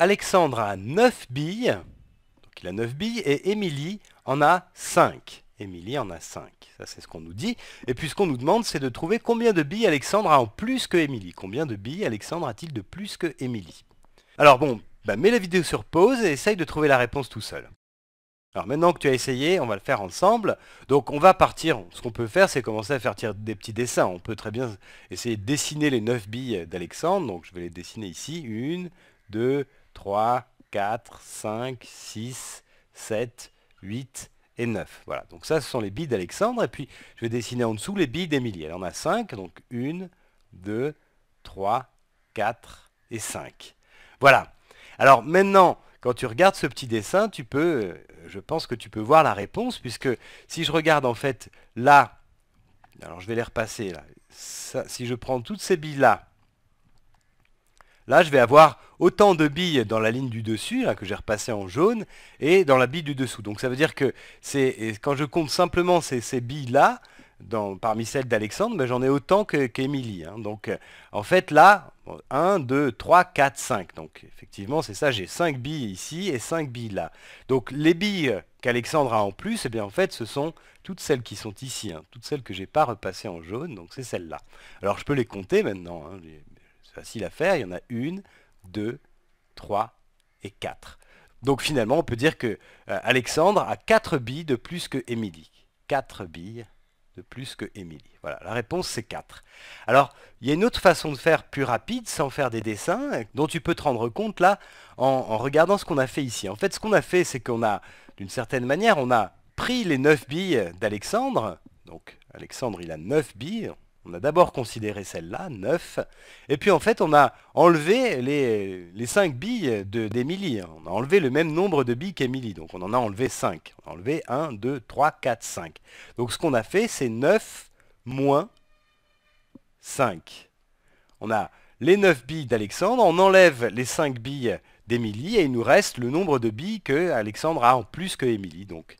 Alexandre a 9 billes, donc il a 9 billes, et Émilie en a 5. Émilie en a 5, ça c'est ce qu'on nous dit. Et puis ce qu'on nous demande, c'est de trouver combien de billes Alexandre a en plus que Émilie. Combien de billes Alexandre a-t-il de plus que Émilie Alors bon, bah, mets la vidéo sur pause et essaye de trouver la réponse tout seul. Alors maintenant que tu as essayé, on va le faire ensemble. Donc on va partir, ce qu'on peut faire c'est commencer à faire des petits dessins. On peut très bien essayer de dessiner les 9 billes d'Alexandre. Donc je vais les dessiner ici. Une, deux. 3, 4, 5, 6, 7, 8 et 9. Voilà, donc ça ce sont les billes d'Alexandre. Et puis je vais dessiner en dessous les billes d'Emilie. Elle en a 5, donc 1, 2, 3, 4 et 5. Voilà. Alors maintenant, quand tu regardes ce petit dessin, tu peux, euh, je pense que tu peux voir la réponse, puisque si je regarde en fait là, alors je vais les repasser là, si je prends toutes ces billes là, là je vais avoir autant de billes dans la ligne du dessus, que j'ai repassé en jaune, et dans la bille du dessous. Donc ça veut dire que quand je compte simplement ces, billes-là, parmi celles d'Alexandre, ben, j'en ai autant qu'Emilie. Hein. Donc euh, en fait là, 1, 2, 3, 4, 5. Donc effectivement c'est ça, j'ai 5 billes ici et 5 billes là. Donc les billes qu'Alexandre a en plus, et eh bien en fait ce sont toutes celles qui sont ici, hein. toutes celles que j'ai pas repassées en jaune, donc c'est celles-là. Alors je peux les compter maintenant, hein. c'est facile à faire, il y en a une, 2, 3 et 4. Donc finalement, on peut dire que euh, Alexandre a 4 billes de plus que Émilie. 4 billes de plus que Émilie. Voilà, la réponse c'est 4. Alors, il y a une autre façon de faire plus rapide, sans faire des dessins, dont tu peux te rendre compte là, en, en regardant ce qu'on a fait ici. En fait, ce qu'on a fait, c'est qu'on a, d'une certaine manière, on a pris les 9 billes d'Alexandre. Donc, Alexandre, il a 9 billes. On a d'abord considéré celle-là, 9, et puis en fait on a enlevé les, 5 billes d'Émilie. on a enlevé le même nombre de billes qu'Émilie. donc on en a enlevé 5. On a enlevé 1, 2, 3, 4, 5. Donc ce qu'on a fait c'est 9 moins 5. On a les 9 billes d'Alexandre, on enlève les 5 billes d'Émilie et il nous reste le nombre de billes que Alexandre a en plus que Émilie. Donc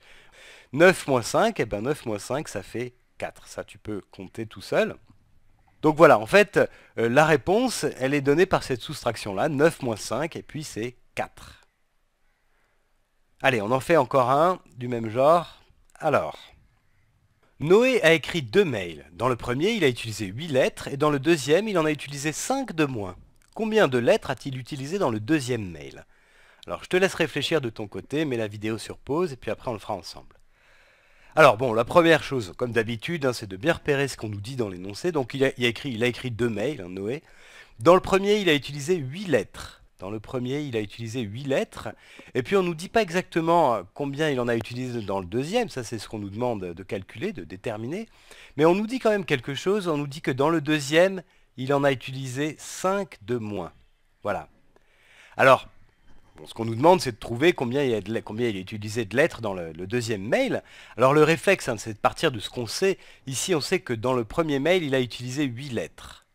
9 moins 5, et eh ben 9 moins 5 ça fait 4. Ça, tu peux compter tout seul. Donc voilà, en fait, euh, la réponse, elle est donnée par cette soustraction-là, 9 moins 5, et puis c'est 4. Allez, on en fait encore un du même genre. Alors, Noé a écrit deux mails. Dans le premier, il a utilisé 8 lettres, et dans le deuxième, il en a utilisé 5 de moins. Combien de lettres a-t-il utilisé dans le deuxième mail Alors, je te laisse réfléchir de ton côté, mets la vidéo sur pause, et puis après, on le fera ensemble. Alors bon, la première chose, comme d'habitude, hein, c'est de bien repérer ce qu'on nous dit dans l'énoncé. Donc il a, écrit, il a écrit deux mails, hein, Noé. Dans le premier, il a utilisé huit lettres. Dans le premier, il a utilisé huit lettres. Et puis on ne nous dit pas exactement euh, combien il en a utilisé dans le deuxième. Ça, c'est ce qu'on nous demande de calculer, de déterminer. Mais on nous dit quand même quelque chose. On nous dit que dans le deuxième, il en a utilisé cinq de moins. Voilà. Alors, ce qu'on nous demande, c'est de trouver combien il, a utilisé de lettres dans le, deuxième mail. Alors le réflexe, hein, c'est de partir de ce qu'on sait. Ici, on sait que dans le premier mail, il a utilisé 8 lettres.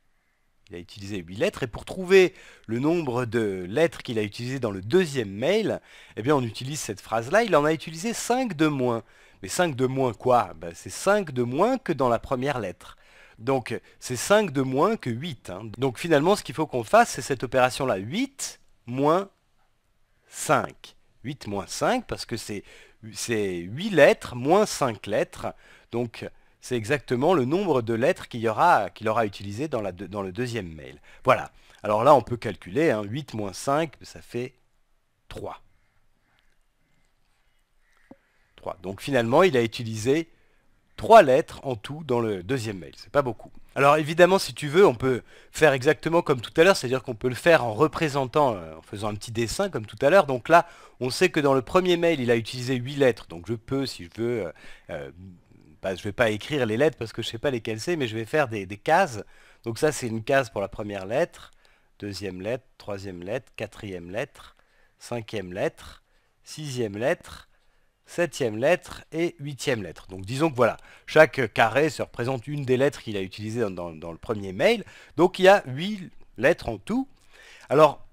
Il a utilisé 8 lettres, et pour trouver le nombre de lettres qu'il a utilisées dans le deuxième mail, eh bien on utilise cette phrase-là, il en a utilisé 5 de moins. Mais 5 de moins quoi ben, C'est 5 de moins que dans la première lettre. Donc c'est 5 de moins que 8. Hein. Donc finalement, ce qu'il faut qu'on fasse, c'est cette opération-là, 8 moins 5. 8 moins 5 parce que c'est 8 lettres moins 5 lettres. Donc c'est exactement le nombre de lettres qu'il aura, utilisées aura utilisé dans, la dans, le deuxième mail. Voilà. Alors là, on peut calculer. 8 hein, moins 5, ça fait 3. 3. Donc finalement, il a utilisé Trois lettres en tout dans le deuxième mail, c'est pas beaucoup. Alors évidemment, si tu veux, on peut faire exactement comme tout à l'heure, c'est-à-dire qu'on peut le faire en représentant, euh, en faisant un petit dessin comme tout à l'heure. Donc là, on sait que dans le premier mail, il a utilisé 8 lettres, donc je peux, si je veux, euh, euh, bah, je ne vais pas écrire les lettres parce que je ne sais pas lesquelles c'est, mais je vais faire des cases. Donc ça, c'est une case pour la première lettre, deuxième lettre, troisième lettre, quatrième lettre, cinquième lettre, sixième lettre, septième lettre et huitième lettre. Donc disons que voilà, chaque carré se représente une des lettres qu'il a utilisées dans, le premier mail. Donc il y a huit lettres en tout. Alors,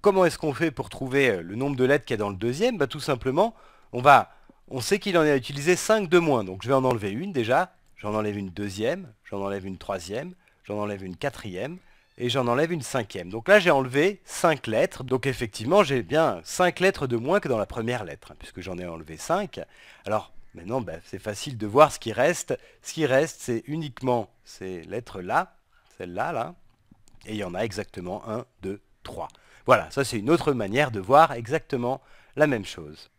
comment est-ce qu'on fait pour trouver euh, le nombre de lettres qu'il y a dans le deuxième bah, Tout simplement, on, va, on sait qu'il en a utilisé 5 de moins. Donc je vais en enlever une déjà, j'en enlève une deuxième, j'en enlève une troisième, j'en enlève une quatrième, et j'en enlève une cinquième. Donc là, j'ai enlevé 5 lettres. Donc effectivement, j'ai bien 5 lettres de moins que dans la première lettre, hein, puisque j'en ai enlevé 5. Alors maintenant, bah, c'est facile de voir ce qui reste. Ce qui reste, c'est uniquement ces lettres-là, celles-là, là. Et il y en a exactement 1, 2, 3. Voilà, ça c'est une autre manière de voir exactement la même chose.